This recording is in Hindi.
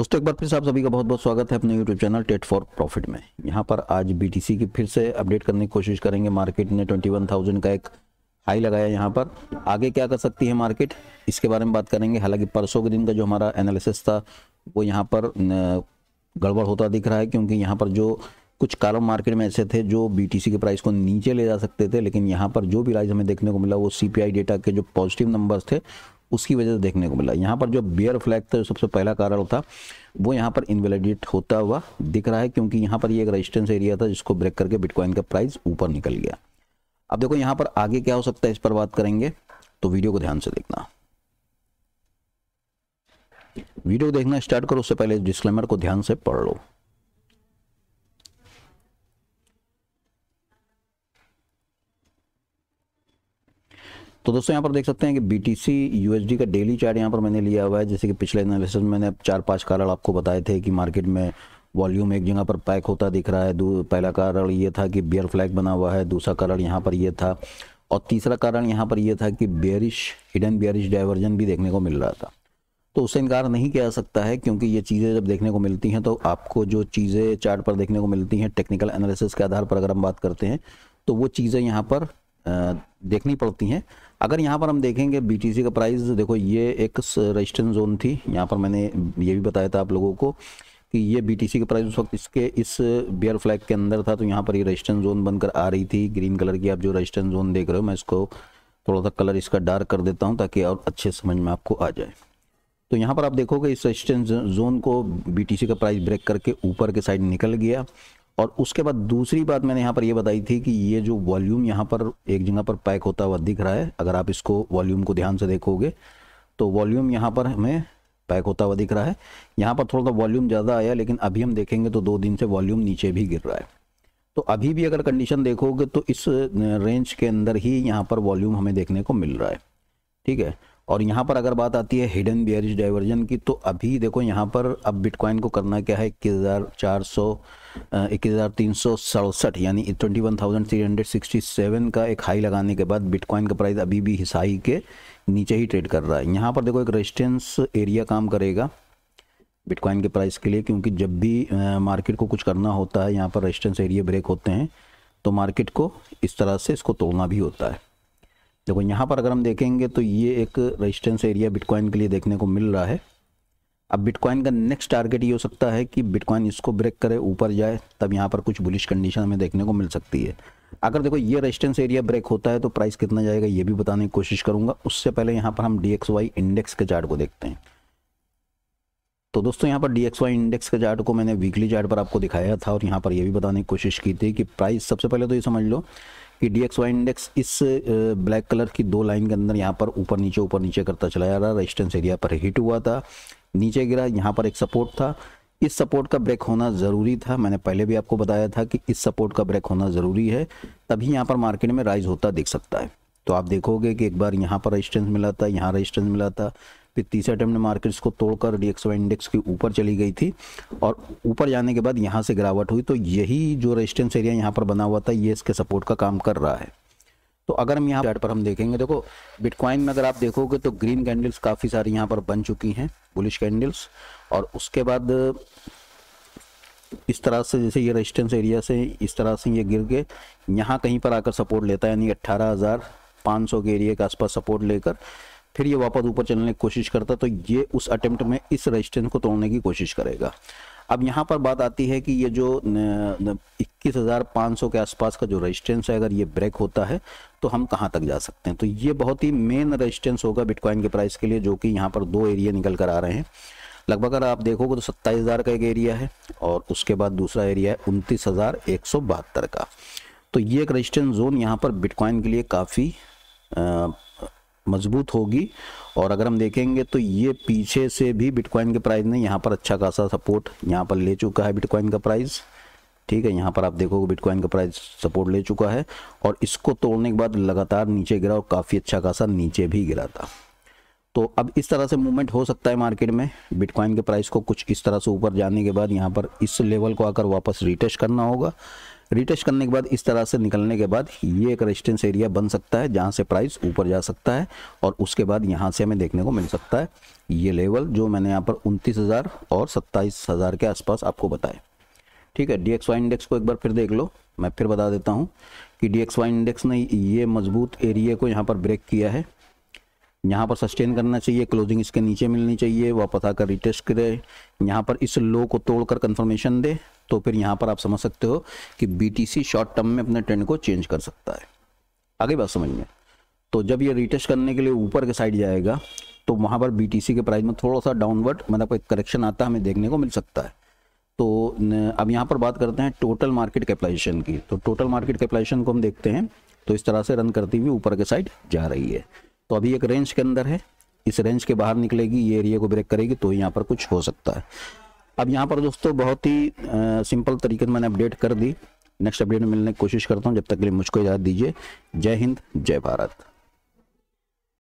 दोस्तों एक बार फिर से आप सभी का बहुत बहुत स्वागत है अपने यूट्यूब चैनल टेट फॉर प्रॉफिट में यहाँ पर आज BTC की फिर से अपडेट करने की कोशिश करेंगे मार्केट ने 21,000 का एक हाई लगाया यहाँ पर आगे क्या कर सकती है मार्केट इसके बारे में बात करेंगे हालांकि परसों के दिन का जो हमारा एनालिसिस था वो यहाँ पर गड़बड़ होता दिख रहा है क्योंकि यहाँ पर जो कुछ कारण मार्केट में ऐसे थे जो सी के प्राइस को नीचे ले जा सकते थे लेकिन यहाँ पर जो भी प्राइस हमें देखने को मिला वो आई डेटा के जो पॉजिटिव नंबर्स थे उसकी वजह से देखने को मिला यहाँ पर जो बियर फ्लैग था सबसे पहला कारण था वो यहाँ पर इनवेलिडेट होता हुआ दिख रहा है क्योंकि यहाँ पर ये एक रजिस्टेंस एरिया था जिसको ब्रेक करके बिटकॉइन का प्राइस ऊपर निकल गया अब देखो यहाँ पर आगे क्या हो सकता है इस पर बात करेंगे तो वीडियो को ध्यान से देखना वीडियो देखना स्टार्ट करो उससे पहले डिस्क्लेमर को ध्यान से पढ़ लो तो दोस्तों यहाँ पर देख सकते हैं कि B T C U S D का डेली चार्ट यहाँ पर मैंने लिया हुआ है जैसे कि पिछले एनालिसिस में मैंने चार पांच कारण आपको बताए थे कि मार्केट में वॉल्यूम एक जगह पर पैक होता दिख रहा है पहला कारण ये था कि बियर फ्लैग बना हुआ है दूसरा कारण यहाँ पर ये था और तीसरा कारण यहाँ पर यह था कि बियरिश हिडन बियरिश डाइवर्जन भी देखने को मिल रहा था तो उससे इनकार नहीं किया जा सकता है क्योंकि ये चीज़ें जब देखने को मिलती हैं तो आपको जो चीज़ें चार्ट पर देखने को मिलती हैं टेक्निकल एनालिसिस के आधार पर अगर हम बात करते हैं तो वो चीज़ें यहाँ पर देखनी पड़ती हैं अगर यहाँ पर हम देखेंगे बीटीसी का प्राइस देखो ये एक रजिस्ट्रेशन जोन थी यहाँ पर मैंने ये भी बताया था आप लोगों को कि ये बीटीसी का प्राइस उस वक्त इसके इस बियर फ्लैग के अंदर था तो यहाँ पर ये रजिस्ट्रेशन जोन बनकर आ रही थी ग्रीन कलर की आप जो रजिस्ट्रेशन जोन देख रहे हो मैं इसको थोड़ा सा कलर इसका डार्क कर देता हूँ ताकि और अच्छे समझ में आपको आ जाए तो यहाँ पर आप देखोगे इस रजिस्टेंस जोन को बी का प्राइस ब्रेक करके ऊपर के साइड निकल गया और उसके बाद दूसरी बात मैंने यहाँ पर यह बताई थी कि ये जो वॉल्यूम यहाँ पर एक जगह पर पैक होता हुआ दिख रहा है अगर आप इसको वॉल्यूम को ध्यान से देखोगे तो वॉल्यूम यहाँ पर हमें पैक होता हुआ दिख रहा है यहाँ पर थोड़ा सा वॉल्यूम ज़्यादा आया लेकिन अभी हम देखेंगे तो दो दिन से वॉल्यूम नीचे भी गिर रहा है तो अभी भी अगर कंडीशन देखोगे तो इस रेंज के अंदर ही यहाँ पर वॉल्यूम हमें देखने को मिल रहा है ठीक है और यहाँ पर अगर बात आती है हिडन बियरिज डाइवर्जन की तो अभी देखो यहाँ पर अब बिटकॉइन को करना क्या है इक्कीस हज़ार चार सौ इक्कीस हज़ार तीन सौ सड़सठ यानी twenty one thousand three hundred sixty seven का एक हाई लगाने के बाद बिटकॉइन का प्राइस अभी भी हिसाई के नीचे ही ट्रेड कर रहा है यहाँ पर देखो एक रेजिस्टेंस एरिया काम करेगा बिटकॉइन के प्राइस के लिए क्योंकि जब भी मार्केट को कुछ करना होता है यहाँ पर रेजिस्टेंस एरिया ब्रेक होते हैं तो मार्केट को इस तरह से इसको तोड़ना भी होता है देखो यहाँ पर अगर हम देखेंगे तो ये एक रजिस्टेंस एरिया बिटकॉइन के लिए देखने को मिल रहा है अब बिटकॉइन का नेक्स्ट टारगेट ये हो सकता है कि बिटकॉइन इसको ब्रेक करे ऊपर जाए तब यहाँ पर कुछ बुलिश कंडीशन हमें देखने को मिल सकती है अगर देखो ये रेजिस्टेंस एरिया ब्रेक होता है तो प्राइस कितना जाएगा ये भी बताने की कोशिश करूंगा उससे पहले यहाँ पर हम डी इंडेक्स के चार्ट को देखते हैं तो दोस्तों यहाँ पर डी इंडेक्स के चार्ट को मैंने वीकली चार्ट पर आपको दिखाया था और यहाँ पर यह भी बताने की कोशिश की थी कि प्राइस सबसे पहले तो ये समझ लो कि डी एक्स वाई इंडेक्स इस ब्लैक कलर की दो लाइन के अंदर यहाँ पर ऊपर नीचे ऊपर नीचे करता चला जा रहा रेजिस्टेंस एरिया पर हिट हुआ था नीचे गिरा यहाँ पर एक सपोर्ट था इस सपोर्ट का ब्रेक होना ज़रूरी था मैंने पहले भी आपको बताया था कि इस सपोर्ट का ब्रेक होना ज़रूरी है तभी यहाँ पर मार्केट में राइज होता दिख सकता है तो आप देखोगे कि एक बार यहाँ पर रजिस्टेंस मिला था यहाँ रजिस्टेंस मिला था फिर तीसरे अटैम्प्ट में मार्केट्स को तोड़कर डी एक्स इंडेक्स के ऊपर चली गई थी और ऊपर जाने के बाद यहाँ से गिरावट हुई तो यही जो रेजिस्टेंस एरिया यहाँ पर बना हुआ था ये इसके सपोर्ट का काम कर रहा है तो अगर हम यहाँ पर हम देखेंगे देखो बिटकॉइन में अगर आप देखोगे तो ग्रीन कैंडल्स काफ़ी सारी यहाँ पर बन चुकी हैं बुलिश कैंडल्स और उसके बाद इस तरह से जैसे ये रेजिस्टेंस एरिया से इस तरह से ये गिर के यहाँ कहीं पर आकर सपोर्ट लेता है यानी अट्ठारह हज़ार पाँच सौ के एरिया के आसपास सपोर्ट लेकर फिर ये वापस ऊपर चलने की कोशिश करता तो ये उस अटेम्प्ट में इस रेजिस्टेंस को तोड़ने की कोशिश करेगा अब यहाँ पर बात आती है कि ये जो इक्कीस हज़ार पाँच सौ के आसपास का जो रेजिस्टेंस है अगर ये ब्रेक होता है तो हम कहाँ तक जा सकते हैं तो ये बहुत ही मेन रेजिस्टेंस होगा बिटकॉइन के प्राइस के लिए जो कि यहाँ पर दो एरिया निकल कर आ रहे हैं लगभग अगर आप देखोगे तो सत्ताईस हज़ार का एक एरिया है और उसके बाद दूसरा एरिया है उनतीस हज़ार एक सौ बहत्तर का तो ये एक रजिस्टेंस जोन यहाँ पर बिटकॉइन के लिए काफ़ी मजबूत होगी और अगर हम देखेंगे तो ये पीछे से भी बिटकॉइन के प्राइस ने यहाँ पर अच्छा खासा सपोर्ट यहाँ पर ले चुका है बिटकॉइन का प्राइस ठीक है यहाँ पर आप देखोगे बिटकॉइन का प्राइस सपोर्ट ले चुका है और इसको तोड़ने के बाद लगातार नीचे गिरा और काफ़ी अच्छा खासा नीचे भी गिरा था तो अब इस तरह से मूवमेंट हो सकता है मार्केट में बिटकॉइन के प्राइस को कुछ इस तरह से ऊपर जाने के बाद यहाँ पर इस लेवल को आकर वापस रिटेस्ट करना होगा रिटेस्ट करने के बाद इस तरह से निकलने के बाद ये एक रेजिस्टेंस एरिया बन सकता है जहाँ से प्राइस ऊपर जा सकता है और उसके बाद यहाँ से हमें देखने को मिल सकता है ये लेवल जो मैंने यहाँ पर उनतीस हज़ार और सत्ताईस हज़ार के आसपास आपको बताया ठीक है डी एक्स वाई इंडेक्स को एक बार फिर देख लो मैं फिर बता देता हूँ कि डी एक्स वाई इंडेक्स ने ये मजबूत एरिया को यहाँ पर ब्रेक किया है यहाँ पर सस्टेन करना चाहिए क्लोजिंग इसके नीचे मिलनी चाहिए वापस आकर रिटेस्ट करे यहाँ पर इस लो को तोड़कर कंफर्मेशन दे तो फिर यहाँ पर आप समझ सकते हो कि BTC शॉर्ट टर्म में अपने ट्रेंड को चेंज कर सकता है आगे बात समझ में तो जब ये रिटेस्ट करने के लिए ऊपर के साइड जाएगा तो वहाँ पर BTC के प्राइस में थोड़ा सा डाउनवर्ड मतलब एक करेक्शन आता हमें देखने को मिल सकता है तो अब यहाँ पर बात करते हैं टोटल मार्केट कैपलाइजेशन की तो टोटल मार्केट कैपलाइजेशन को हम देखते हैं तो इस तरह से रन करती हुई ऊपर के साइड जा रही है तो अभी एक रेंज के अंदर है इस रेंज के बाहर निकलेगी ये एरिया को ब्रेक करेगी तो यहाँ पर कुछ हो सकता है अब यहाँ पर दोस्तों बहुत ही सिंपल तरीके से मैंने अपडेट कर दी नेक्स्ट अपडेट में मिलने की कोशिश करता हूँ जब तक के लिए मुझको इजाज़त दीजिए जय हिंद जय भारत